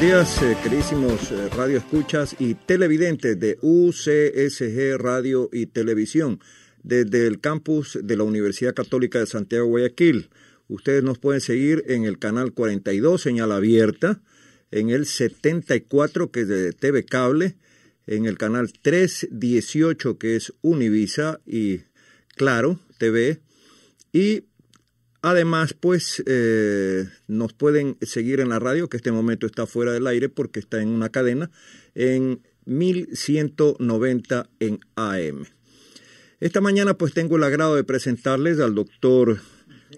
Buenos días, queridos eh, queridísimos eh, radioescuchas y televidentes de UCSG Radio y Televisión, desde el campus de la Universidad Católica de Santiago Guayaquil. Ustedes nos pueden seguir en el canal 42, señal abierta, en el 74, que es de TV Cable, en el canal 318, que es Univisa y Claro TV, y Además, pues eh, nos pueden seguir en la radio, que este momento está fuera del aire porque está en una cadena, en 1190 en AM. Esta mañana pues tengo el agrado de presentarles al doctor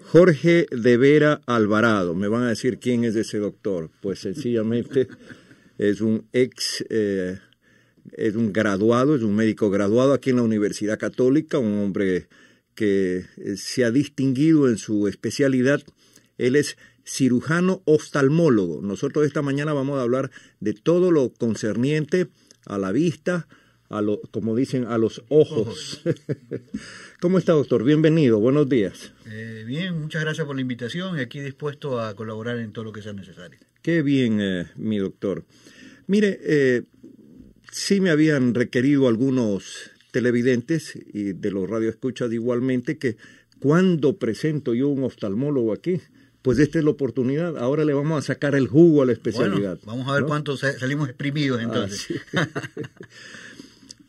Jorge de Vera Alvarado. Me van a decir quién es ese doctor. Pues sencillamente es un ex... Eh, es un graduado, es un médico graduado aquí en la Universidad Católica, un hombre que eh, se ha distinguido en su especialidad. Él es cirujano oftalmólogo. Nosotros esta mañana vamos a hablar de todo lo concerniente a la vista, a como dicen, a los ojos. ¿Cómo está, doctor? Bienvenido, buenos días. Eh, bien, muchas gracias por la invitación y aquí dispuesto a colaborar en todo lo que sea necesario. Qué bien, eh, mi doctor. Mire, sí me habían requerido algunos televidentes y de los radioescuchas igualmente que cuando presento yo un oftalmólogo aquí, pues esta es la oportunidad. Ahora le vamos a sacar el jugo a la especialidad. vamos a ver cuántos salimos exprimidos entonces. Ah,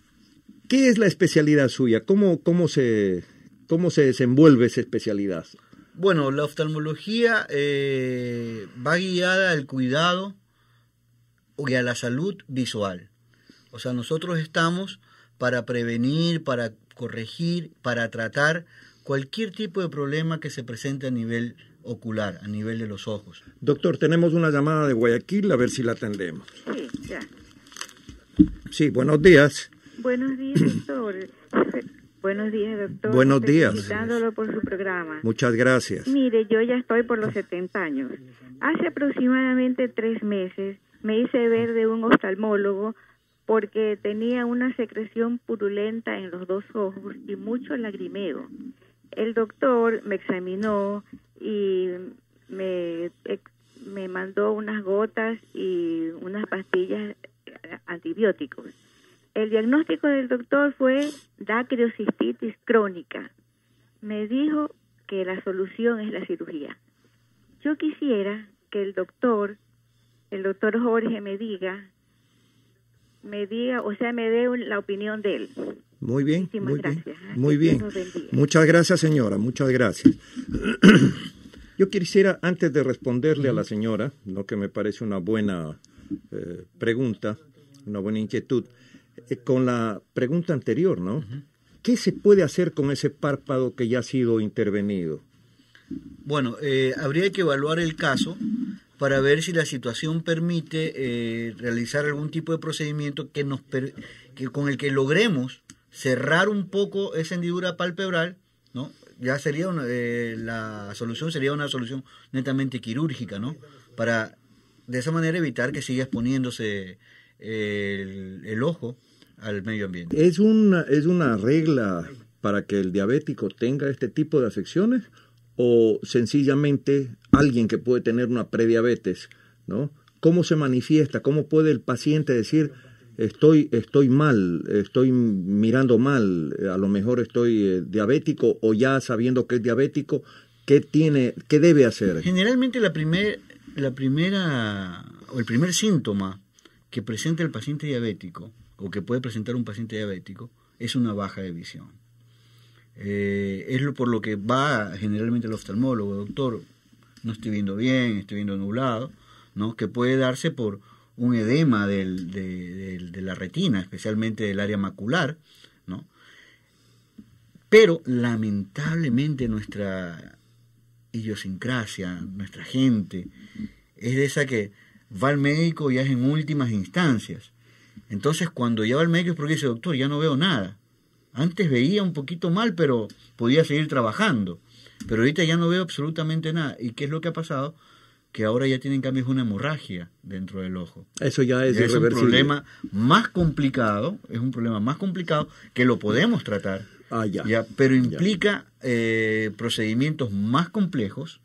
¿Qué es la especialidad suya? ¿Cómo, cómo, se, ¿Cómo se desenvuelve esa especialidad? Bueno, la oftalmología eh, va guiada al cuidado y a la salud visual. O sea, nosotros estamos para prevenir, para corregir, para tratar cualquier tipo de problema que se presente a nivel ocular, a nivel de los ojos. Doctor, tenemos una llamada de Guayaquil, a ver si la atendemos. Sí, ya. Sí, buenos días. Buenos días, doctor. Buenos días, doctor. Buenos días. por su programa. Muchas gracias. Mire, yo ya estoy por los 70 años. Hace aproximadamente tres meses me hice ver de un oftalmólogo porque tenía una secreción purulenta en los dos ojos y mucho lagrimeo. El doctor me examinó y me, mandó unas gotas y unas pastillas eh, antibióticos. El diagnóstico del doctor fue dacriocistitis crónica. Me dijo que la solución es la cirugía. Yo quisiera que el doctor, el doctor Jorge, me diga me diga, o sea, me dé la opinión de él. Muy bien, gracias. muy bien. ¿eh? Muchas gracias, señora, muchas gracias. Yo quisiera, antes de responderle a la señora, lo que me parece una buena eh, pregunta, una buena inquietud, eh, con la pregunta anterior, ¿no? ¿Qué se puede hacer con ese párpado que ya ha sido intervenido? Bueno, habría que evaluar el caso para ver si la situación permite eh, realizar algún tipo de procedimiento que nos que con el que logremos cerrar un poco esa hendidura palpebral, ¿no? Ya sería una, eh, la solución sería una solución netamente quirúrgica, ¿no? Para de esa manera evitar que siga exponiéndose eh, el, ojo al medio ambiente. Es una es una regla para que el diabético tenga este tipo de afecciones o sencillamente alguien que puede tener una prediabetes, ¿no? ¿Cómo se manifiesta? ¿Cómo puede el paciente decir, estoy, estoy mal, estoy mirando mal, a lo mejor estoy eh, diabético o ya sabiendo que es diabético, ¿qué tiene, qué debe hacer? Generalmente la, primer, la primera o el primer síntoma que presenta el paciente diabético o que puede presentar un paciente diabético es una baja de visión. Eh, es lo por lo que va generalmente el oftalmólogo, doctor, no estoy viendo bien, estoy viendo nublado, ¿no? que puede darse por un edema de, de, la retina, especialmente del área macular, ¿no? Pero lamentablemente nuestra idiosincrasia, nuestra gente, es de esa que va al médico y es en últimas instancias. Entonces cuando ya va al médico es porque dice, doctor, ya no veo nada. Antes veía un poquito mal, pero podía seguir trabajando. Pero ahorita ya no veo absolutamente nada. ¿Y qué es lo que ha pasado? Que ahora ya tienen cambios una hemorragia dentro del ojo. Eso ya es, es un problema más complicado, es un problema más complicado que lo podemos tratar. Ah, ya. pero implica Eh, procedimientos más complejos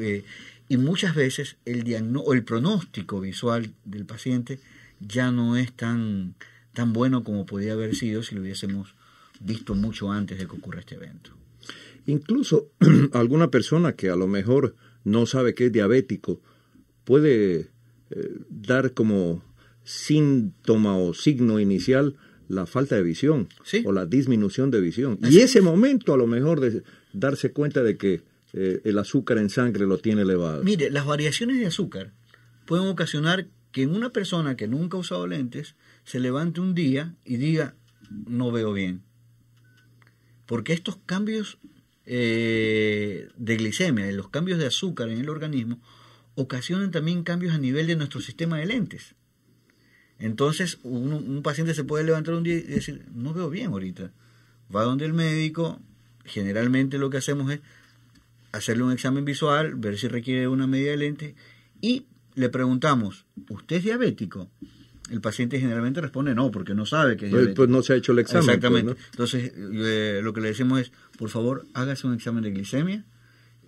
eh, y muchas veces el, diagnóstico, el pronóstico visual del paciente ya no es tan tan bueno como podía haber sido si lo hubiésemos visto mucho antes de que ocurra este evento. Incluso alguna persona que a lo mejor no sabe que es diabético puede eh, dar como síntoma o signo inicial la falta de visión o la disminución de visión. y ese momento a lo mejor de darse cuenta de que eh, el azúcar en sangre lo tiene elevado. Mire, las variaciones de azúcar pueden ocasionar que en una persona que nunca ha usado lentes se levante un día y diga, no veo bien. Porque estos cambios eh, de glicemia, los cambios de azúcar en el organismo, ocasionan también cambios a nivel de nuestro sistema de lentes. Entonces, un, paciente se puede levantar un día y decir, no veo bien ahorita. Va donde el médico, generalmente lo que hacemos es hacerle un examen visual, ver si requiere una medida de lente y le preguntamos, ¿usted es diabético? El paciente generalmente responde no, porque no sabe que Pues, pues no se ha hecho el examen. Pues, Exactamente. Entonces, eh, lo que le decimos es, por favor, hágase un examen de glicemia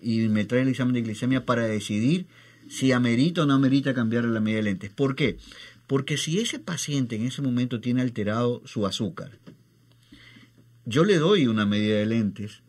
y me trae el examen de glicemia para decidir si amerita o no amerita cambiar la medida de lentes. ¿Por qué? Porque si ese paciente en ese momento tiene alterado su azúcar, yo le doy una medida de lentes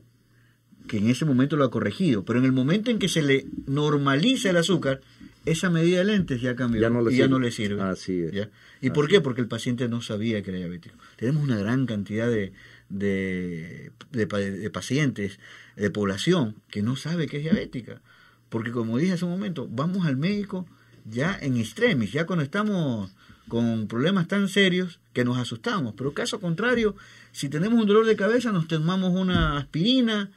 que en ese momento lo ha corregido, pero en el momento en que se le normaliza el azúcar, esa medida de lentes ya cambió no y ya no le sirve. ¿Y por qué? Porque el paciente no sabía que era diabético. Tenemos una gran cantidad de, de, de, de pacientes, de población, que no sabe que es diabética. Porque como dije hace un momento, vamos al médico ya en extremis, ya cuando estamos con problemas tan serios que nos asustamos. Pero caso contrario, si tenemos un dolor de cabeza, nos tomamos una aspirina,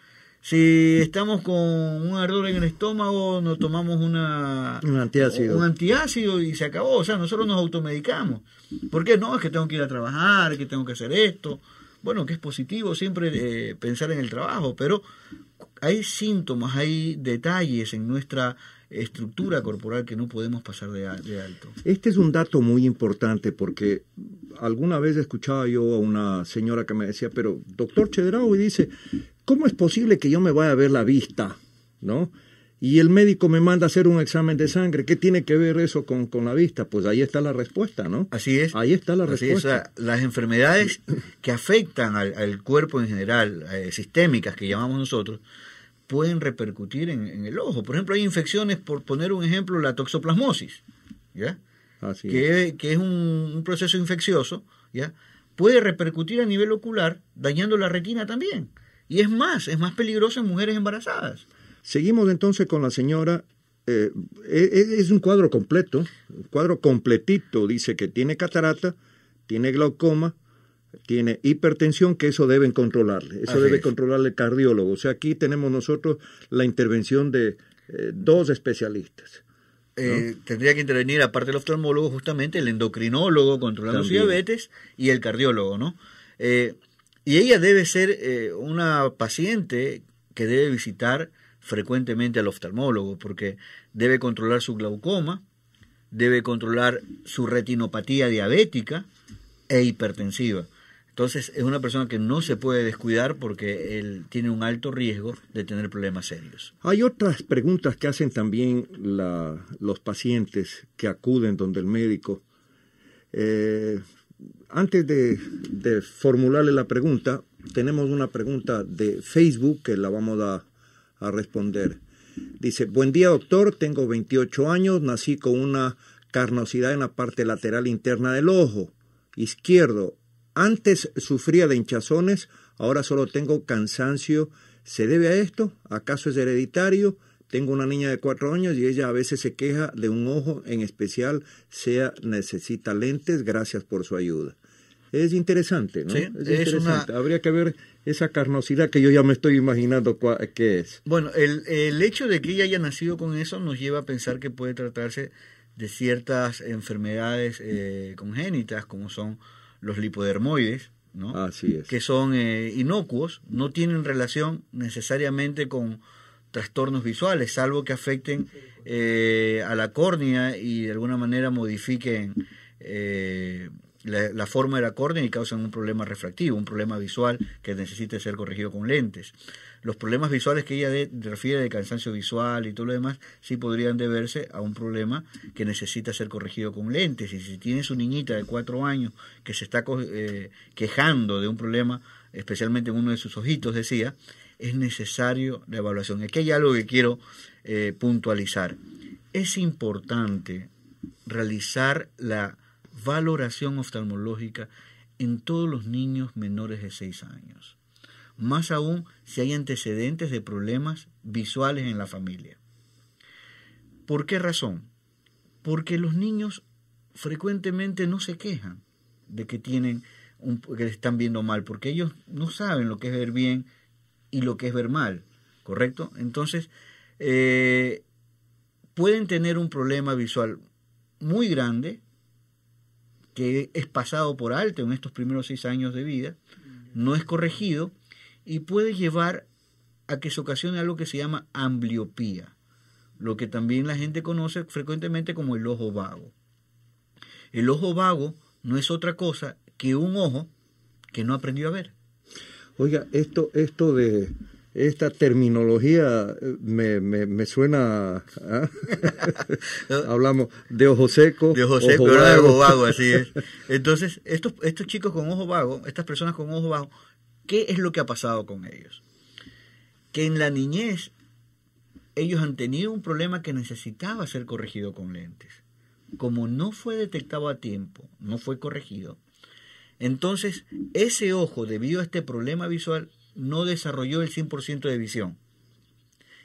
si estamos con un ardor en el estómago, nos tomamos una, un, antiácido. un y se acabó. O sea, nosotros nos automedicamos. ¿Por qué no? Es que tengo que ir a trabajar, que tengo que hacer esto. Bueno, que es positivo siempre eh, pensar en el trabajo, pero hay síntomas, hay detalles en nuestra estructura corporal que no podemos pasar de, de, alto. Este es un dato muy importante porque alguna vez escuchaba yo a una señora que me decía, pero doctor Chedraui dice, ¿cómo es posible que yo me vaya a ver la vista? ¿No? Y el médico me manda a hacer un examen de sangre. ¿Qué tiene que ver eso con, la vista? Pues ahí está la respuesta, ¿no? Así es. Ahí está la respuesta. Las enfermedades que afectan al, cuerpo en general, eh, sistémicas que llamamos nosotros, pueden repercutir en, el ojo. Por ejemplo, hay infecciones, por poner un ejemplo, la toxoplasmosis, ¿ya? que, es. un, un, proceso infeccioso, ¿ya? Puede repercutir a nivel ocular, dañando la retina también. Y es más, es más peligroso en mujeres embarazadas. Seguimos entonces con la señora. Eh, e, e, es, un cuadro completo, un cuadro completito. Dice que tiene catarata, tiene glaucoma, tiene hipertensión, que eso deben controlarle. Eso debe controlarle el cardiólogo. O sea, aquí tenemos nosotros la intervención de eh, dos especialistas. Eh, tendría que intervenir, aparte del oftalmólogo, justamente el endocrinólogo controlando diabetes y el cardiólogo, ¿no? Y ella debe ser eh, una paciente que debe visitar frecuentemente al oftalmólogo porque debe controlar su glaucoma, debe controlar su retinopatía diabética e hipertensiva. Entonces es una persona que no se puede descuidar porque él tiene un alto riesgo de tener problemas serios. Hay otras preguntas que hacen también los pacientes que acuden donde el médico. Eh, antes de, formularle la pregunta, tenemos una pregunta de Facebook que la vamos a, a responder. Dice, buen día doctor, tengo 28 años, nací con una carnosidad en la parte lateral interna del ojo izquierdo. Antes sufría de hinchazones, ahora solo tengo cansancio. ¿Se debe a esto? ¿Acaso es hereditario? tengo una niña de cuatro años y ella a veces se queja de un ojo en especial, sea necesita lentes, gracias por su ayuda. Es interesante, ¿no? Sí, es interesante. Habría que ver esa carnosidad que yo ya me estoy imaginando qué es. Bueno, el, el hecho de que ella haya nacido con eso nos lleva a pensar que puede tratarse de ciertas enfermedades eh, congénitas, como son los lipodermoides, ¿no? Así es. Que son eh, inocuos, no tienen relación necesariamente con trastornos visuales, salvo que afecten eh, a la córnea y de alguna manera modifiquen eh, la, forma de la córnea y causan un problema refractivo, un problema visual que necesite ser corregido con lentes. Los problemas visuales que ella refiere de cansancio visual y todo lo demás sí podrían deberse a un problema que necesita ser corregido con lentes. Y si tiene su niñita de cuatro años que se está eh, quejando de un problema, especialmente en uno de sus ojitos, decía, es necesario la evaluación. Aquí hay algo que quiero eh, puntualizar. Es importante realizar la valoración oftalmológica en todos los niños menores de 6 años. Más aún si hay antecedentes de problemas visuales en la familia. ¿Por qué razón? Porque los niños frecuentemente no se quejan de que tienen que están viendo mal, porque ellos no saben lo que es ver bien, y lo que es ver mal, ¿correcto? Entonces, eh, pueden tener un problema visual muy grande que es pasado por alto en estos primeros seis años de vida, mm. no es corregido y puede llevar a que se ocasione algo que se llama ambliopía, lo que también la gente conoce frecuentemente como el ojo vago. El ojo vago no es otra cosa que un ojo que no aprendió a ver. Oiga, esto, esto de esta terminología eh, me, suena. ¿ah? Hablamos de ojo seco. De ojo seco, ojo vago, así es. Entonces, estos, estos chicos con ojo vago, estas personas con ojo vago, ¿qué es lo que ha pasado con ellos? Que en la niñez ellos han tenido un problema que necesitaba ser corregido con lentes. Como no fue detectado a tiempo, no fue corregido, entonces, ese ojo, debido a este problema visual, no desarrolló el 100% de visión.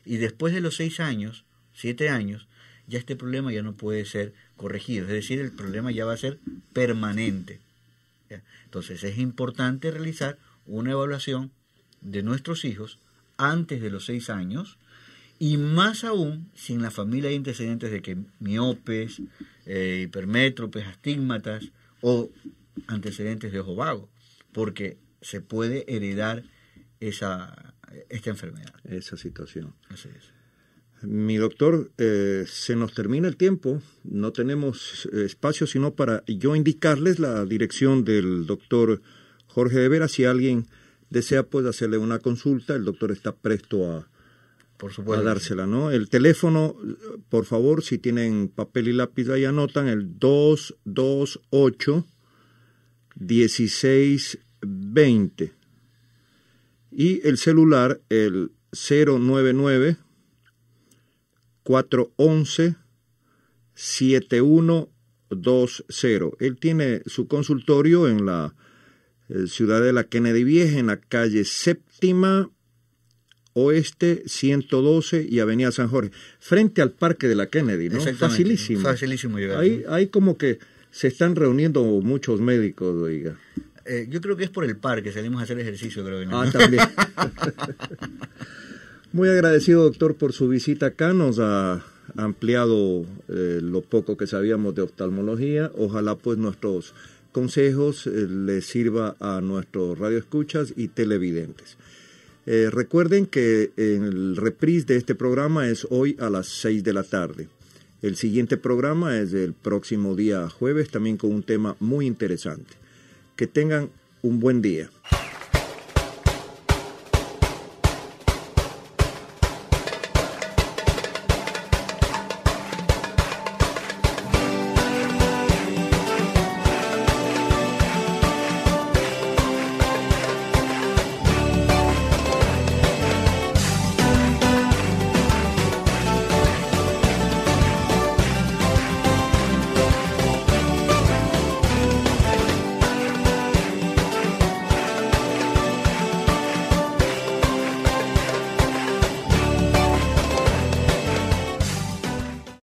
Y después de los seis años, siete años, ya este problema ya no puede ser corregido. Es decir, el problema ya va a ser permanente. Entonces, es importante realizar una evaluación de nuestros hijos antes de los seis años y más aún si en la familia hay antecedentes de que miopes, eh, hipermétropes, astigmatas o antecedentes de ojo vago, porque se puede heredar esa, esta enfermedad. Esa situación. Así es. Mi doctor, eh, se nos termina el tiempo, no tenemos eh, espacio sino para yo indicarles la dirección del doctor Jorge de Vera. Si alguien desea, pues hacerle una consulta, el doctor está presto a, por supuesto. dársela, ¿no? El teléfono, por favor, si tienen papel y lápiz ahí anotan, el 228 1620. Y el celular, el 099 411 7120. Él tiene su consultorio en la eh, ciudad de la Kennedy Vieja, en la calle séptima Oeste 112 y Avenida San Jorge, frente al Parque de la Kennedy, ¿no? Facilísimo. Facilísimo llegar. Ahí, como que se están reuniendo muchos médicos, oiga. Eh, yo creo que es por el parque, salimos a hacer ejercicio, creo que no. Ah, también. Muy agradecido, doctor, por su visita acá. Nos ha ampliado eh, lo poco que sabíamos de oftalmología. Ojalá, pues, nuestros consejos eh, les sirva a nuestros radioescuchas y televidentes. recuerden que el reprise de este programa es hoy a las 6 de la tarde. El siguiente programa es el próximo día jueves, también con un tema muy interesante. Que tengan un buen día.